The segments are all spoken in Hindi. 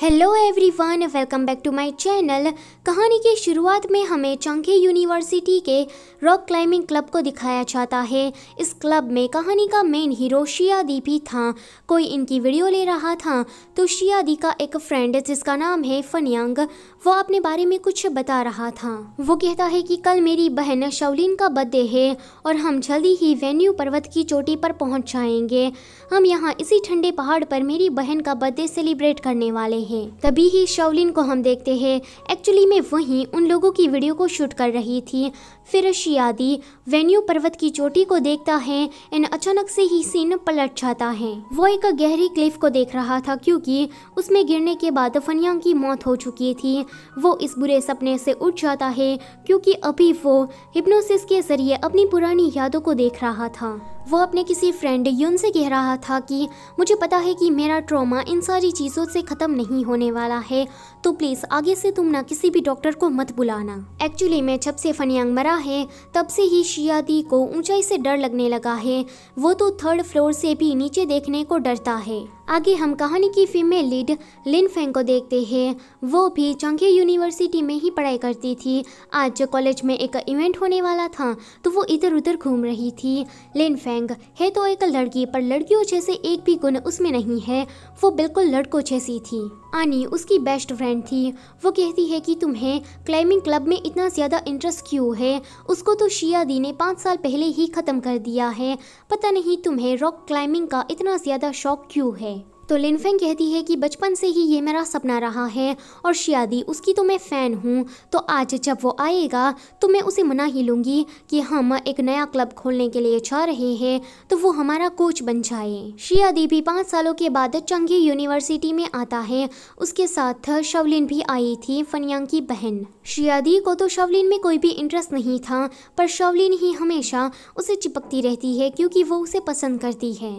hello everyone welcome back to my channel कहानी की शुरुआत में हमें चंखे यूनिवर्सिटी के रॉक क्लाइंबिंग क्लब को दिखाया जाता है इस क्लब में कहानी का मेन हीरो शियादी भी था कोई इनकी वीडियो ले रहा था तो शियादी का एक फ्रेंड जिसका नाम है फनयांग वो अपने बारे में कुछ बता रहा था वो कहता है कि कल मेरी बहन शवलिन का बर्थडे है और हम जल्दी ही वेन्यू पर्वत की चोटी पर पहुंच जाएंगे हम यहाँ इसी ठंडे पहाड़ पर मेरी बहन का बर्थडे सेलिब्रेट करने वाले हैं तभी ही शवलिन को हम देखते हैं एक्चुअली में वही उन लोगों की वीडियो को शूट कर रही थी फिर शियादी वेन्यू पर्वत की चोटी को देखता है एंड अचानक से ही सीन पलट जाता है वो एक गहरी क्लिफ को देख रहा था क्योंकि उसमें गिरने के बाद फनिया की मौत हो चुकी थी वो इस बुरे सपने से उठ जाता है क्योंकि अभी वो हिप्नोसिस के ज़रिए अपनी पुरानी यादों को देख रहा था वो अपने किसी फ्रेंड यून से कह रहा था कि मुझे पता है कि मेरा ट्रॉमा इन सारी चीज़ों से ख़त्म नहीं होने वाला है तो प्लीज़ आगे से तुम ना किसी भी डॉक्टर को मत बुलाना एक्चुअली में जब से फनियांग मरा है तब से ही शियादी को ऊंचाई से डर लगने लगा है वो तो थर्ड फ्लोर से भी नीचे देखने को डरता है आगे हम कहानी की फीमेल लीड लिन फेंग को देखते हैं वो भी चंगे यूनिवर्सिटी में ही पढ़ाई करती थी आज कॉलेज में एक इवेंट होने वाला था तो वो इधर उधर घूम रही थी लिन फेंग है तो एक लड़की पर लड़कियों जैसे एक भी गुण उसमें नहीं है वो बिल्कुल लड़कों जैसी थी आनी उसकी बेस्ट फ्रेंड थी वो कहती है कि तुम्हें क्लाइंबिंग क्लब में इतना ज़्यादा इंटरेस्ट क्यों है उसको तो शिया दी ने पाँच साल पहले ही ख़त्म कर दिया है पता नहीं तुम्हें रॉक क्लाइंबिंग का इतना ज़्यादा शौक क्यों है तो लिनफेंग कहती है कि बचपन से ही ये मेरा सपना रहा है और शियादी उसकी तो मैं फ़ैन हूँ तो आज जब वो आएगा तो मैं उसे मना ही लूँगी कि हम एक नया क्लब खोलने के लिए जा रहे हैं तो वो हमारा कोच बन जाए शियादी भी पाँच सालों के बाद चंगी यूनिवर्सिटी में आता है उसके साथ शवलिन भी आई थी फनियांग की बहन शियादी को तो शवलिन में कोई भी इंटरेस्ट नहीं था पर शवलिन ही हमेशा उसे चिपकती रहती है क्योंकि वो उसे पसंद करती है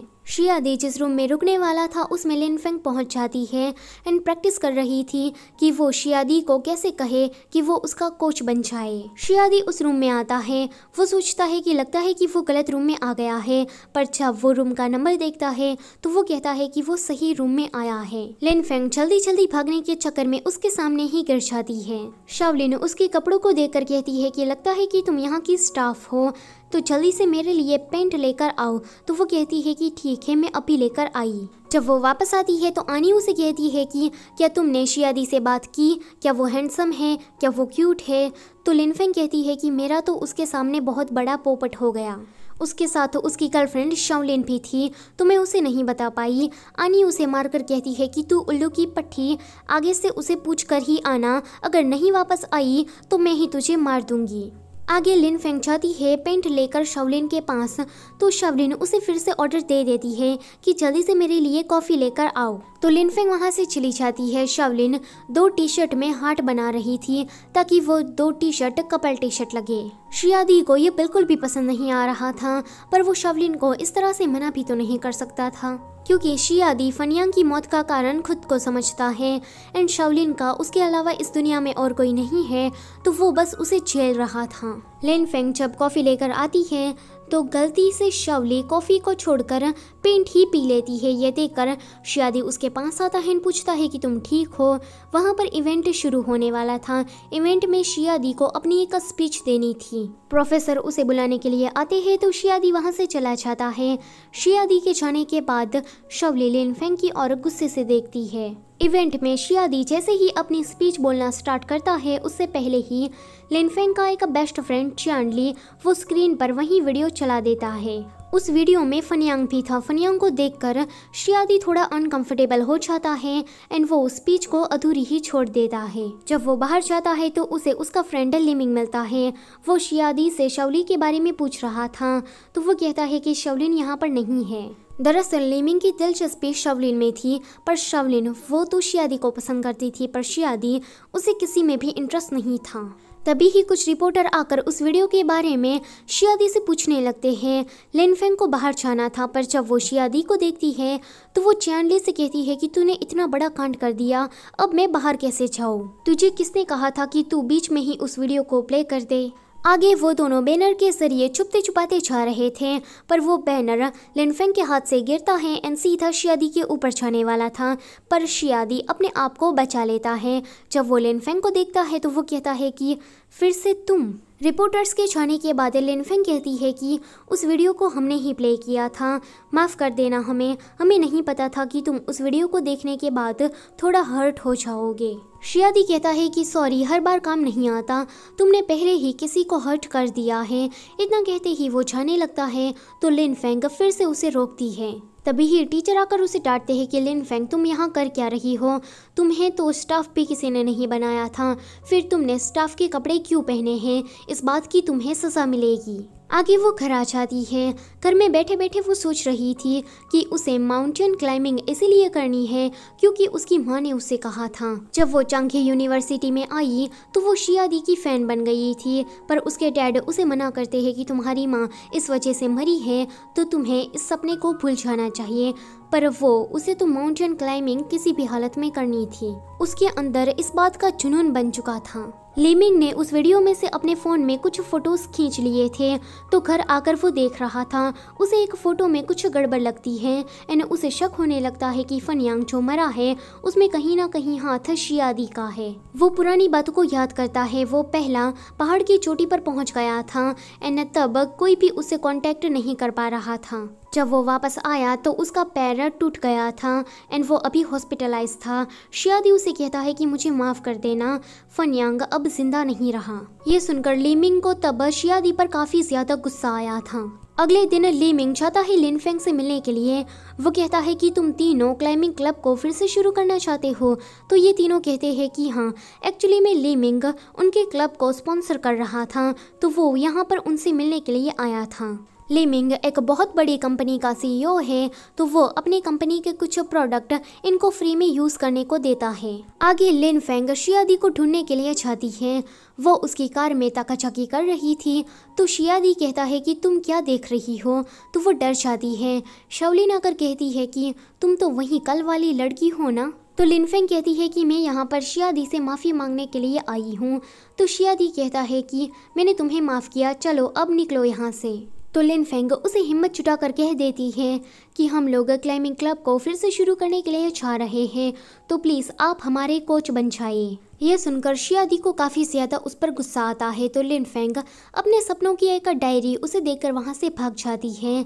दे जिस रूम में रुकने वाला था उसमें लिनफेंग पहुंच जाती है एंड प्रैक्टिस कर रही थी कि वो शियादी को कैसे कहे कि वो उसका कोच बन जाए शियादी उस रूम में आता है वो सोचता है कि लगता है कि वो गलत रूम में आ गया है पर जब वो रूम का नंबर देखता है तो वो कहता है कि वो सही रूम में आया है लिनफेंग जल्दी जल्दी भागने के चक्कर में उसके सामने ही गिर जाती है शावलिन उसके कपड़ों को देख कहती है की लगता है की तुम यहाँ की स्टाफ हो तो जल्दी से मेरे लिए पेंट लेकर आओ तो वो कहती है कि ठीक है मैं अभी लेकर आई जब वो वापस आती है तो आनी उसे कहती है कि क्या तुमने शियादी से बात की क्या वो हैंडसम है क्या वो क्यूट है तो लिनफेंग कहती है कि मेरा तो उसके सामने बहुत बड़ा पोपट हो गया उसके साथ उसकी गर्लफ्रेंड शवलिन भी थी तो मैं उसे नहीं बता पाई आनी उसे मारकर कहती है कि तू उल्लू की पट्टी आगे से उसे पूछ कर ही आना अगर नहीं वापस आई तो मैं ही तुझे मार दूंगी आगे लिन फेंक जाती है पेंट लेकर शवलिन के पास तो शवलिन उसे फिर से ऑर्डर दे देती है कि जल्दी से मेरे लिए कॉफ़ी लेकर आओ तो लिनफिंग वहां से चली जाती है शवलिन दो टी शर्ट में हार्ट बना रही थी ताकि वो दो T shirt couple T shirt लगे शियादी को ये बिल्कुल भी पसंद नहीं आ रहा था पर वो शवलिन को इस तरह से मना भी तो नहीं कर सकता था क्योंकि शियादी फनियांग की मौत का कारण खुद को समझता है एंड शवलिन का उसके अलावा इस दुनिया में और कोई नहीं है तो वो बस उसे झेल रहा था लेन फेंग जब कॉफ़ी लेकर आती है तो गलती से शवली कॉफ़ी को छोड़कर पेंट ही पी लेती है ये देखकर शादी उसके पास आता है पूछता है कि तुम ठीक हो वहाँ पर इवेंट शुरू होने वाला था इवेंट में शियादी को अपनी एक स्पीच देनी थी प्रोफेसर उसे बुलाने के लिए आते हैं तो शियादी वहाँ से चला जाता है शियादी के जाने के बाद शवली लेन फेंकी और गुस्से से देखती है इवेंट में शियादी जैसे ही अपनी स्पीच बोलना स्टार्ट करता है उससे पहले ही लिनफेंग का एक बेस्ट फ्रेंड चियांडली वो स्क्रीन पर वही वीडियो चला देता है उस वीडियो में फनियांग भी था फनियांग को देखकर शियादी थोड़ा अनकंफर्टेबल हो जाता है एंड वो स्पीच को अधूरी ही छोड़ देता है जब वो बाहर जाता है तो उसे उसका फ्रेंड लिमिंग मिलता है वो शियादी से शवली के बारे में पूछ रहा था तो वो कहता है कि शवलिन यहाँ पर नहीं है दरअसल लेमिंग की दिलचस्पी शवलिन में थी पर शवलिन वो तो शियादी को पसंद करती थी पर शियादी उसे किसी में भी इंटरेस्ट नहीं था तभी ही कुछ रिपोर्टर आकर उस वीडियो के बारे में शियादी से पूछने लगते हैं लेनफेंग को बाहर जाना था पर जब वो शियादी को देखती है तो वो चैनली से कहती है कि तूने इतना बड़ा कांड कर दिया अब मैं बाहर कैसे जाऊँ तुझे किसने कहा था कि तू बीच में ही उस वीडियो को प्ले कर दे आगे वो दोनों बैनर के जरिए छुपते छुपाते जा रहे थे पर वो बैनर लिनफेंग के हाथ से गिरता है एंड सीधा शियादी के ऊपर जाने वाला था पर शियादी अपने आप को बचा लेता है जब वो लिनफेंग को देखता है तो वो कहता है कि फिर से तुम रिपोर्टर्स के छाने के बाद लिनफिन कहती है कि उस वीडियो को हमने ही प्ले किया था माफ़ कर देना हमें हमें नहीं पता था कि तुम उस वीडियो को देखने के बाद थोड़ा हर्ट हो जाओगे शियादी कहता है कि सॉरी हर बार काम नहीं आता तुमने पहले ही किसी को हर्ट कर दिया है इतना कहते ही वो जाने लगता है तो लिनफेंग फिर से उसे रोकती है तभी ही टीचर आकर उसे डांटते हैं कि लिन फेंग तुम यहाँ कर क्या रही हो तुम्हें तो स्टाफ भी किसी ने नहीं बनाया था फिर तुमने स्टाफ के कपड़े क्यों पहने हैं इस बात की तुम्हें सज़ा मिलेगी आगे वो घर आ जाती है घर में बैठे बैठे वो सोच रही थी कि उसे माउंटेन क्लाइंबिंग इसीलिए करनी है क्योंकि उसकी माँ ने उसे कहा था जब वो चंगे यूनिवर्सिटी में आई तो वो शियादी की फ़ैन बन गई थी पर उसके डैड उसे मना करते हैं कि तुम्हारी माँ इस वजह से मरी है तो तुम्हें इस सपने को भूल जाना चाहिए पर वो उसे तो माउंटेन क्लाइंबिंग किसी भी हालत में करनी थी उसके अंदर इस बात का जुनून बन चुका था लेमिंग ने उस वीडियो में से अपने फ़ोन में कुछ फ़ोटोज़ खींच लिए थे तो घर आकर वो देख रहा था उसे एक फ़ोटो में कुछ गड़बड़ लगती है एंड उसे शक होने लगता है कि फनयांग जो मरा है उसमें कहीं ना कहीं हाथ शियादी का है वो पुरानी बातों को याद करता है वो पहला पहाड़ की चोटी पर पहुंच गया था एंड तब कोई भी उससे कॉन्टेक्ट नहीं कर पा रहा था जब वो वापस आया तो उसका पैर टूट गया था एंड वो अभी हॉस्पिटलाइज था शियादी उसे कहता है कि मुझे माफ़ कर देना फनयांग अब जिंदा नहीं रहा ये सुनकर लीमिंग को तब शियादी पर काफ़ी ज़्यादा गुस्सा आया था अगले दिन लीमिंग जाता है लिनफेंग से मिलने के लिए वो कहता है कि तुम तीनों क्लाइंबिंग क्लब को फिर से शुरू करना चाहते हो तो ये तीनों कहते हैं कि हाँ एक्चुअली में लीमिंग उनके क्लब को स्पॉन्सर कर रहा था तो वो यहाँ पर उनसे मिलने के लिए आया था लिमिंग एक बहुत बड़ी कंपनी का सीईओ है तो वो अपनी कंपनी के कुछ प्रोडक्ट इनको फ्री में यूज करने को देता है आगे लिन फेंग शियादी को ढूंढने के लिए जाती है वो उसकी कार में ताकाझाकी कर रही थी तो शियादी कहता है कि तुम क्या देख रही हो तो वो डर जाती है शवलिन आकर कहती है कि तुम तो वही कल वाली लड़की हो ना तो लिनफेंग कहती है कि मैं यहाँ पर शियादी से माफ़ी मांगने के लिए आई हूँ तो शियादी कहता है कि मैंने तुम्हें माफ़ किया चलो अब निकलो यहाँ से तो लिन फेंग उसे हिम्मत जुटा कर कह देती है कि हम लोग क्लाइंबिंग क्लब को फिर से शुरू करने के लिए चाह रहे हैं तो प्लीज़ आप हमारे कोच बन जाइए यह सुनकर शियादी को काफ़ी ज़्यादा उस पर गुस्सा आता है तो लिन फेंग अपने सपनों की एक डायरी उसे देखकर वहाँ से भाग जाती है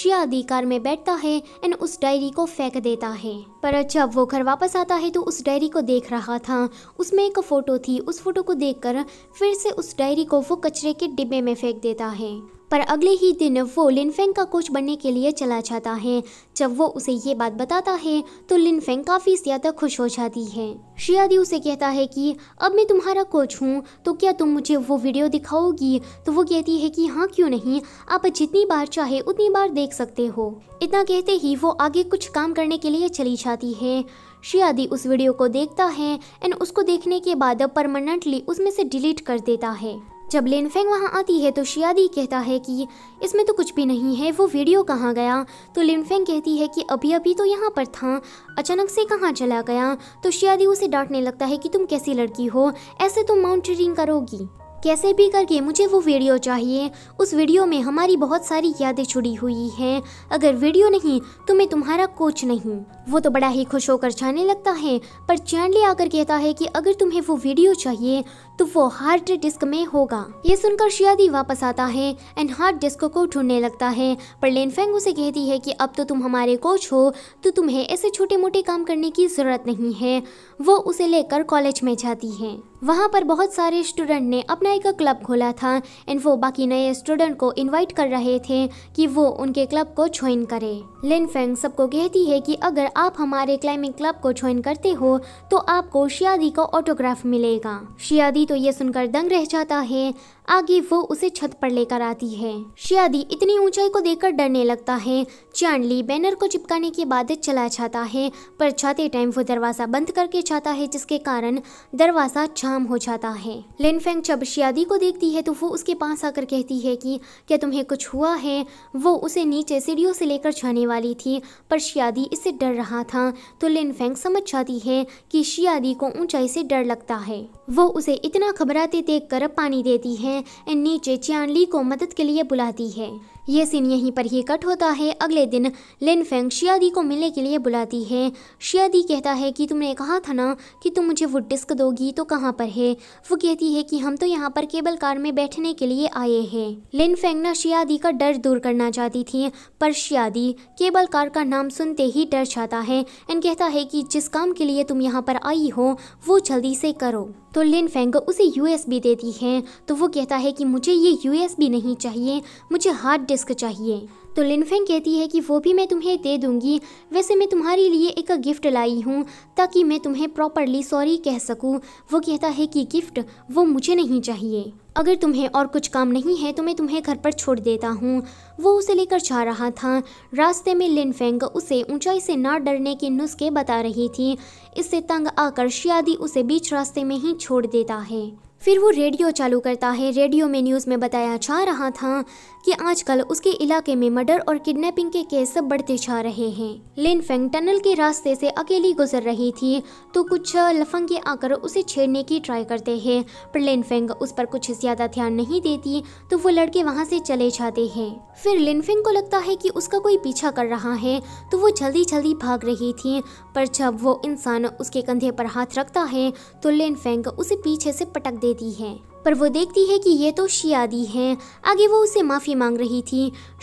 शियादी कार में बैठता है एंड उस डायरी को फेंक देता है पर जब अच्छा, वो घर वापस आता है तो उस डायरी को देख रहा था उसमें एक फ़ोटो थी उस फोटो को देखकर फिर से उस डायरी को वो कचरे के डिब्बे में फेंक देता है पर अगले ही दिन वो लिनफेंग का कोच बनने के लिए चला जाता है जब वो उसे ये बात बताता है तो लिनफेंग काफ़ी ज़्यादा खुश हो जाती है शियादी उसे कहता है कि अब मैं तुम्हारा कोच हूँ तो क्या तुम मुझे वो वीडियो दिखाओगी तो वो कहती है कि हाँ क्यों नहीं आप जितनी बार चाहे उतनी बार देख सकते हो इतना कहते ही वो आगे कुछ काम करने के लिए चली जाती है शियादी उस वीडियो को देखता है एंड उसको देखने के बाद परमानेंटली उसमें से डिलीट कर देता है जब लिनफेंग वहाँ आती है तो शियादी कहता है कि इसमें तो कुछ भी नहीं है वो वीडियो कहाँ गया तो लिनफेंग कहती है कि अभी अभी तो यहाँ पर था अचानक से कहाँ चला गया तो शियादी उसे डांटने लगता है कि तुम कैसी लड़की हो ऐसे तुम तो माउंटेरिंग करोगी कैसे भी करके मुझे वो वीडियो चाहिए उस वीडियो में हमारी बहुत सारी यादें छुड़ी हुई हैं अगर वीडियो नहीं तो मैं तुम्हारा कोच नहीं वो तो बड़ा ही खुश होकर जाने लगता है पर चैंडले आकर कहता है कि अगर तुम्हें वो वीडियो चाहिए तो वो हार्ड डिस्क में होगा ये सुनकर शियादी वापस आता है एंड हार्ड डिस्क को ढूंढने लगता है पर लेनफेंग उसे कहती है कि अब तो तुम हमारे कोच हो तो तुम्हें ऐसे छोटे मोटे काम करने की ज़रूरत नहीं है वो उसे लेकर कॉलेज में जाती है वहाँ पर बहुत सारे स्टूडेंट ने अपना एक क्लब खोला था इन्फो बाकी नए स्टूडेंट को इनवाइट कर रहे थे कि वो उनके क्लब को ज्वाइन करें लिन फेंग सबको कहती है कि अगर आप हमारे क्लाइंबिंग क्लब को ज्वाइन करते हो तो आपको शियादी का ऑटोग्राफ मिलेगा शियादी तो ये सुनकर दंग रह जाता है आगे वो उसे छत पर लेकर आती है शियादी इतनी ऊंचाई को देखकर डरने लगता है चांडली बैनर को चिपकाने के बाद चला जाता है पर छाते टाइम वो दरवाज़ा बंद करके जाता है जिसके कारण दरवाज़ा जाम हो जाता है लिनफेंग जब शियादी को देखती है तो वो उसके पास आकर कहती है कि क्या तुम्हें कुछ हुआ है वो उसे नीचे सीढ़ियों से लेकर जाने वाली थी पर शियादी इससे डर रहा था तो लिनफेंग समझ जाती है कि शियादी को ऊंचाई से डर लगता है वो उसे इतना घबराते देख कर पानी देती है नीचे चियानली को मदद के लिए बुलाती है ये सीन यहीं पर ही कट होता है अगले दिन लिन फेंग शियादी को मिलने के लिए बुलाती है शियादी कहता है कि तुमने कहा था ना कि तुम मुझे वो डिस्क दोगी तो कहाँ पर है वो कहती है कि हम तो यहाँ पर केबल कार में बैठने के लिए आए हैं लिन फेंग ना शियादी का डर दूर करना चाहती थी पर शियादी केबल कार का नाम सुनते ही डर जाता है एंड कहता है कि जिस काम के लिए तुम यहाँ पर आई हो वो जल्दी से करो तो लिन फेंग उसे यूएसबी देती है तो वो कहता है कि मुझे ये यूएसबी नहीं चाहिए मुझे हार्ड डिस्क डिस्क चाहिए तो लिनफेंग कहती है कि वो भी मैं तुम्हें दे दूंगी वैसे मैं तुम्हारे लिए एक गिफ्ट लाई हूँ ताकि मैं तुम्हें प्रॉपरली सॉरी कह सकूँ वो कहता है कि गिफ्ट वो मुझे नहीं चाहिए अगर तुम्हें और कुछ काम नहीं है तो मैं तुम्हें घर पर छोड़ देता हूँ वो उसे लेकर जा रहा था रास्ते में लिनफेंग उसे ऊंचाई से ना डरने के नुस्खे बता रही थी इससे तंग आकर शियादी उसे बीच रास्ते में ही छोड़ देता है फिर वो रेडियो चालू करता है रेडियो में न्यूज़ में बताया जा रहा था कि आजकल उसके इलाके में मर्डर और किडनैपिंग के केस सब बढ़ते जा रहे हैं लिन फेंग टनल के रास्ते से अकेली गुजर रही थी तो कुछ लफंगे आकर उसे छेड़ने की ट्राई करते हैं पर लिन फेंग उस पर कुछ ज़्यादा ध्यान नहीं देती तो वो लड़के वहाँ से चले जाते हैं फिर लिन फेंग को लगता है कि उसका कोई पीछा कर रहा है तो वो जल्दी जल्दी भाग रही थी पर जब वो इंसान उसके कंधे पर हाथ रखता है तो लिन फेंग उसे पीछे से पटक दे देती है पर वो देखती है कि ये तो शियादी हैं आगे वो उसे माफ़ी मांग रही थी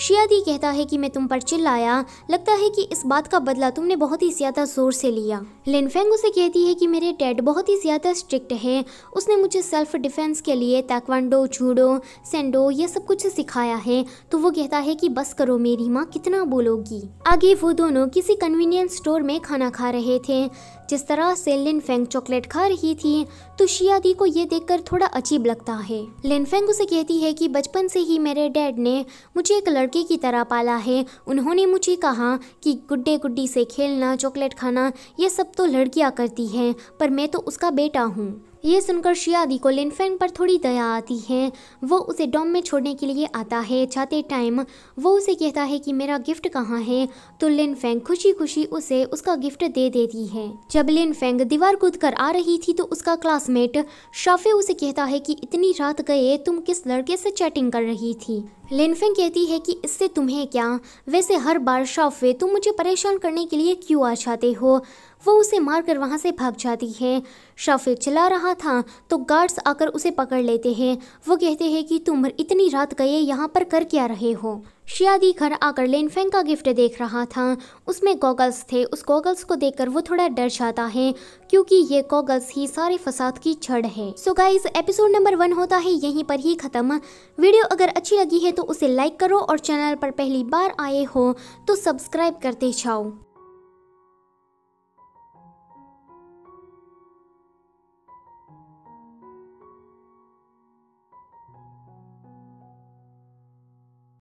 शियादी कहता है कि मैं तुम पर चिल्लाया लगता है कि इस बात का बदला तुमने बहुत ही ज़्यादा ज़ोर से लिया लिनफेंग उसे कहती है कि मेरे डैड बहुत ही ज़्यादा स्ट्रिक्ट है उसने मुझे सेल्फ डिफेंस के लिए ताकवांडो जूडो सेंडो ये सब कुछ सिखाया है तो वो कहता है कि बस करो मेरी माँ कितना बोलोगी आगे वो दोनों किसी कन्वीनियंस स्टोर में खाना खा रहे थे जिस तरह से लिनफेंग चॉकलेट खा रही थी तो शियादी को ये देखकर थोड़ा अजीब लगता है लेनफेंग उसे कहती है कि बचपन से ही मेरे डैड ने मुझे एक लड़के की तरह पाला है उन्होंने मुझे कहा कि गुड्डे गुड्डी से खेलना चॉकलेट खाना ये सब तो लड़कियाँ करती हैं पर मैं तो उसका बेटा हूँ ये सुनकर शियादी को लिनफेंग पर थोड़ी दया आती है वो उसे डॉम में छोड़ने के लिए आता है जाते टाइम वो उसे कहता है कि मेरा गिफ्ट कहाँ है तो लिनफेंग खुशी खुशी उसे उसका गिफ्ट दे देती है जब लिनफेंग दीवार कूद कर आ रही थी तो उसका क्लासमेट शाफे उसे कहता है कि इतनी रात गए तुम किस लड़के से चैटिंग कर रही थी लिनफिन कहती है कि इससे तुम्हें क्या वैसे हर बार शाफे तुम मुझे परेशान करने के लिए क्यों आ जाते हो वो उसे मारकर वहाँ से भाग जाती है शॉफे चला रहा था तो गार्ड्स आकर उसे पकड़ लेते हैं वो कहते हैं कि तुम इतनी रात गए यहाँ पर कर क्या रहे हो शियादी घर आकर लेनफेंग का गिफ्ट देख रहा था उसमें गॉगल्स थे उस गॉगल्स को देखकर वो थोड़ा डर जाता है क्योंकि ये गॉगल्स ही सारे फसाद की छड़ है so guys episode number one होता है यहीं पर ही ख़त्म वीडियो अगर अच्छी लगी है तो उसे लाइक करो और चैनल पर पहली बार आए हो तो सब्सक्राइब करते जाओ